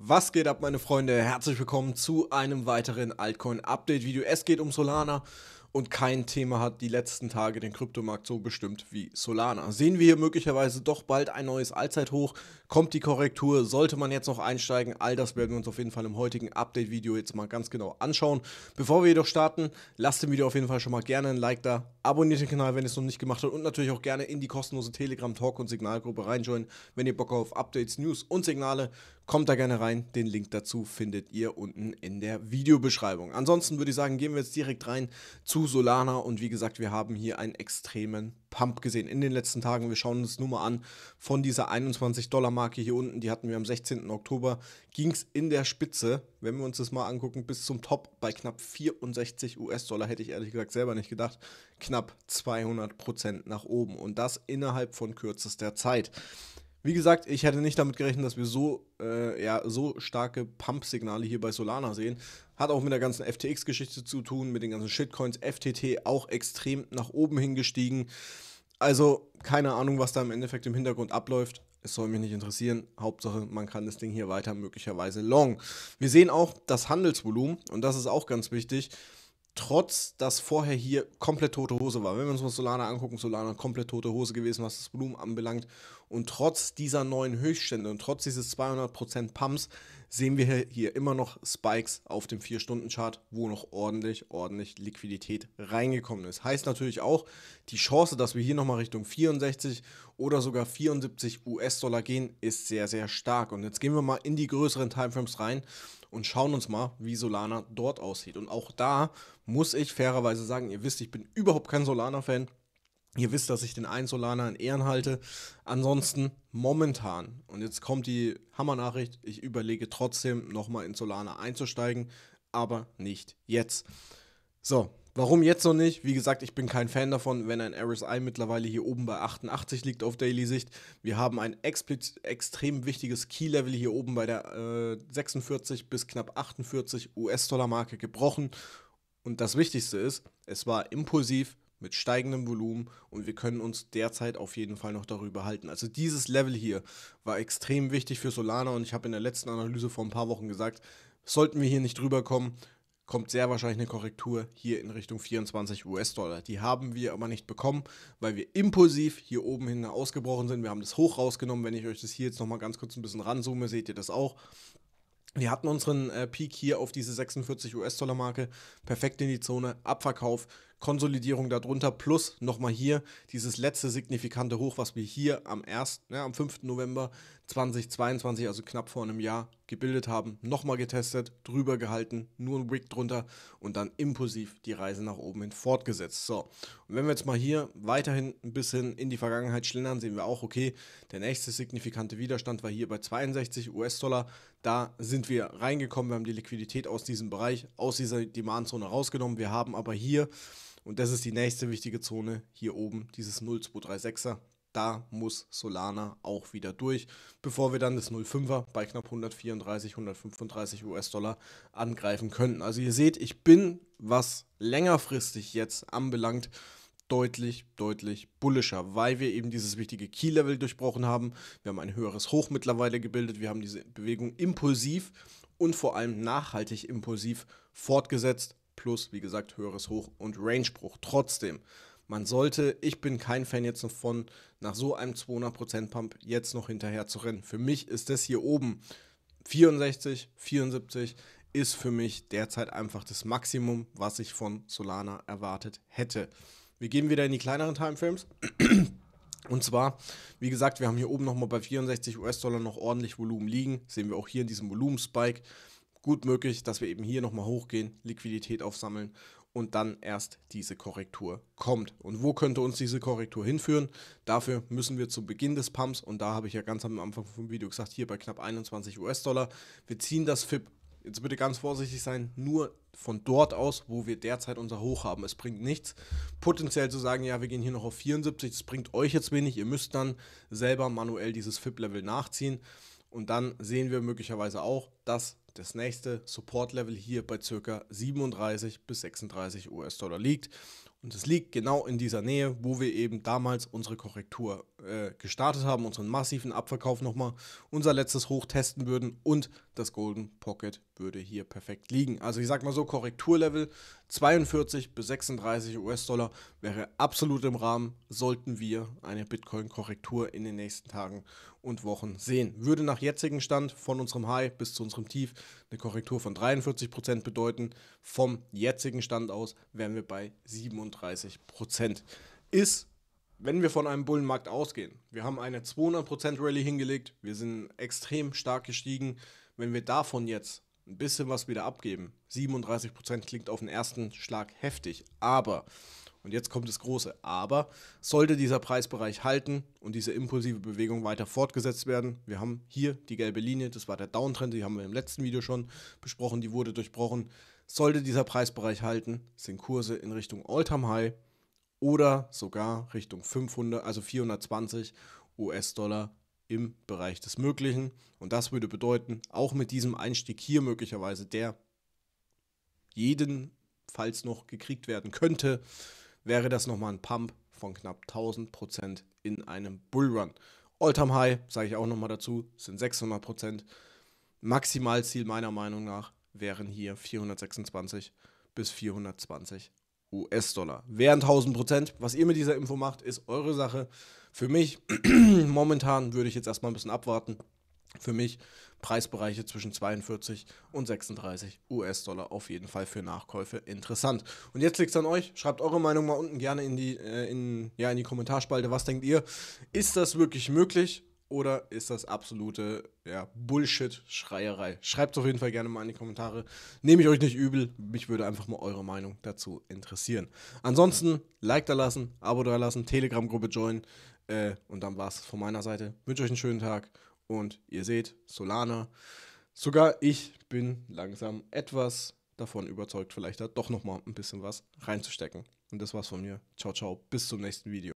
Was geht ab, meine Freunde? Herzlich willkommen zu einem weiteren Altcoin-Update-Video. Es geht um Solana und kein Thema hat die letzten Tage den Kryptomarkt so bestimmt wie Solana. Sehen wir hier möglicherweise doch bald ein neues Allzeithoch? Kommt die Korrektur? Sollte man jetzt noch einsteigen? All das werden wir uns auf jeden Fall im heutigen Update-Video jetzt mal ganz genau anschauen. Bevor wir jedoch starten, lasst dem Video auf jeden Fall schon mal gerne ein Like da, abonniert den Kanal, wenn ihr es noch nicht gemacht habt und natürlich auch gerne in die kostenlose Telegram-Talk- und Signalgruppe reinjoinen, wenn ihr Bock auf Updates, News und Signale Kommt da gerne rein. Den Link dazu findet ihr unten in der Videobeschreibung. Ansonsten würde ich sagen, gehen wir jetzt direkt rein zu Solana. Und wie gesagt, wir haben hier einen extremen Pump gesehen in den letzten Tagen. Wir schauen uns nur mal an, von dieser 21-Dollar-Marke hier unten, die hatten wir am 16. Oktober, ging es in der Spitze, wenn wir uns das mal angucken, bis zum Top bei knapp 64 US-Dollar, hätte ich ehrlich gesagt selber nicht gedacht, knapp 200 Prozent nach oben und das innerhalb von kürzester Zeit. Wie gesagt, ich hätte nicht damit gerechnet, dass wir so, äh, ja, so starke Pump-Signale hier bei Solana sehen. Hat auch mit der ganzen FTX-Geschichte zu tun, mit den ganzen Shitcoins. FTT auch extrem nach oben hingestiegen. Also keine Ahnung, was da im Endeffekt im Hintergrund abläuft. Es soll mich nicht interessieren. Hauptsache, man kann das Ding hier weiter möglicherweise long. Wir sehen auch das Handelsvolumen und das ist auch ganz wichtig. Trotz, dass vorher hier komplett tote Hose war. Wenn wir uns mal Solana angucken, Solana komplett tote Hose gewesen, was das Volumen anbelangt. Und trotz dieser neuen Höchststände und trotz dieses 200% Pumps sehen wir hier immer noch Spikes auf dem 4-Stunden-Chart, wo noch ordentlich, ordentlich Liquidität reingekommen ist. Heißt natürlich auch, die Chance, dass wir hier nochmal Richtung 64 oder sogar 74 US-Dollar gehen, ist sehr, sehr stark. Und jetzt gehen wir mal in die größeren Timeframes rein und schauen uns mal, wie Solana dort aussieht. Und auch da muss ich fairerweise sagen, ihr wisst, ich bin überhaupt kein Solana-Fan. Ihr wisst, dass ich den einen Solana in Ehren halte. Ansonsten momentan, und jetzt kommt die Hammernachricht, ich überlege trotzdem nochmal in Solana einzusteigen, aber nicht jetzt. So, warum jetzt noch nicht? Wie gesagt, ich bin kein Fan davon, wenn ein RSI mittlerweile hier oben bei 88 liegt auf Daily-Sicht. Wir haben ein extrem wichtiges Key-Level hier oben bei der äh, 46 bis knapp 48 US-Dollar-Marke gebrochen. Und das Wichtigste ist, es war impulsiv mit steigendem Volumen und wir können uns derzeit auf jeden Fall noch darüber halten. Also dieses Level hier war extrem wichtig für Solana und ich habe in der letzten Analyse vor ein paar Wochen gesagt, sollten wir hier nicht drüber kommen, kommt sehr wahrscheinlich eine Korrektur hier in Richtung 24 US-Dollar. Die haben wir aber nicht bekommen, weil wir impulsiv hier oben hin ausgebrochen sind. Wir haben das hoch rausgenommen. Wenn ich euch das hier jetzt nochmal ganz kurz ein bisschen ranzoome, seht ihr das auch. Wir hatten unseren äh, Peak hier auf diese 46 US-Dollar-Marke, perfekt in die Zone, Abverkauf, Konsolidierung darunter plus nochmal hier dieses letzte signifikante Hoch, was wir hier am 1., ne, am 5. November 2022, also knapp vor einem Jahr, gebildet haben. Nochmal getestet, drüber gehalten, nur ein Wick drunter und dann impulsiv die Reise nach oben hin fortgesetzt. So, und wenn wir jetzt mal hier weiterhin ein bisschen in die Vergangenheit schlendern, sehen wir auch, okay, der nächste signifikante Widerstand war hier bei 62 US-Dollar. Da sind wir reingekommen, wir haben die Liquidität aus diesem Bereich, aus dieser Demandzone rausgenommen. Wir haben aber hier und das ist die nächste wichtige Zone hier oben, dieses 0236er. Da muss Solana auch wieder durch, bevor wir dann das 05er bei knapp 134, 135 US-Dollar angreifen könnten. Also ihr seht, ich bin, was längerfristig jetzt anbelangt, deutlich, deutlich bullischer, weil wir eben dieses wichtige Key-Level durchbrochen haben. Wir haben ein höheres Hoch mittlerweile gebildet. Wir haben diese Bewegung impulsiv und vor allem nachhaltig impulsiv fortgesetzt plus, wie gesagt, höheres Hoch- und Rangebruch. Trotzdem, man sollte, ich bin kein Fan jetzt noch von, nach so einem 200% Pump jetzt noch hinterher zu rennen. Für mich ist das hier oben 64, 74 ist für mich derzeit einfach das Maximum, was ich von Solana erwartet hätte. Wir gehen wieder in die kleineren Timeframes. Und zwar, wie gesagt, wir haben hier oben nochmal bei 64 US-Dollar noch ordentlich Volumen liegen. Sehen wir auch hier in diesem Volumenspike gut möglich, dass wir eben hier nochmal hochgehen, Liquidität aufsammeln und dann erst diese Korrektur kommt. Und wo könnte uns diese Korrektur hinführen? Dafür müssen wir zu Beginn des Pumps, und da habe ich ja ganz am Anfang vom Video gesagt, hier bei knapp 21 US-Dollar, wir ziehen das FIP, jetzt bitte ganz vorsichtig sein, nur von dort aus, wo wir derzeit unser Hoch haben. Es bringt nichts, potenziell zu sagen, ja, wir gehen hier noch auf 74, das bringt euch jetzt wenig, ihr müsst dann selber manuell dieses FIP-Level nachziehen. Und dann sehen wir möglicherweise auch, dass das nächste Support-Level hier bei ca. 37 bis 36 US-Dollar liegt und es liegt genau in dieser Nähe, wo wir eben damals unsere Korrektur äh, gestartet haben, unseren massiven Abverkauf nochmal, unser letztes Hoch testen würden und das Golden Pocket würde hier perfekt liegen. Also ich sag mal so, Korrekturlevel 42 bis 36 US-Dollar wäre absolut im Rahmen, sollten wir eine Bitcoin-Korrektur in den nächsten Tagen und Wochen sehen. Würde nach jetzigem Stand von unserem High bis zu unserem Tief eine Korrektur von 43% bedeuten. Vom jetzigen Stand aus wären wir bei 37. 35 Prozent. Ist, wenn wir von einem Bullenmarkt ausgehen, wir haben eine 200 Prozent Rallye hingelegt, wir sind extrem stark gestiegen. Wenn wir davon jetzt ein bisschen was wieder abgeben, 37 Prozent klingt auf den ersten Schlag heftig, aber und jetzt kommt das große Aber. Sollte dieser Preisbereich halten und diese impulsive Bewegung weiter fortgesetzt werden, wir haben hier die gelbe Linie, das war der Downtrend, die haben wir im letzten Video schon besprochen, die wurde durchbrochen. Sollte dieser Preisbereich halten, sind Kurse in Richtung All-Time-High oder sogar Richtung 500, also 420 US-Dollar im Bereich des Möglichen. Und das würde bedeuten, auch mit diesem Einstieg hier möglicherweise, der jedenfalls noch gekriegt werden könnte, wäre das nochmal ein Pump von knapp 1000 Prozent in einem Bullrun. All-Time High, sage ich auch nochmal dazu, sind 600 Prozent. Maximalziel meiner Meinung nach wären hier 426 bis 420 US-Dollar. Wären 1000 Prozent. Was ihr mit dieser Info macht, ist eure Sache. Für mich, momentan würde ich jetzt erstmal ein bisschen abwarten. Für mich Preisbereiche zwischen 42 und 36 US-Dollar auf jeden Fall für Nachkäufe interessant. Und jetzt liegt es an euch. Schreibt eure Meinung mal unten gerne in die, äh, in, ja, in die Kommentarspalte. Was denkt ihr? Ist das wirklich möglich? oder ist das absolute ja, Bullshit-Schreierei? Schreibt es auf jeden Fall gerne mal in die Kommentare. Nehme ich euch nicht übel, mich würde einfach mal eure Meinung dazu interessieren. Ansonsten, Like da lassen, Abo da lassen, Telegram-Gruppe joinen äh, und dann war es von meiner Seite. Wünsche euch einen schönen Tag und ihr seht, Solana, sogar ich bin langsam etwas davon überzeugt, vielleicht da doch nochmal ein bisschen was reinzustecken. Und das war's von mir. Ciao, ciao, bis zum nächsten Video.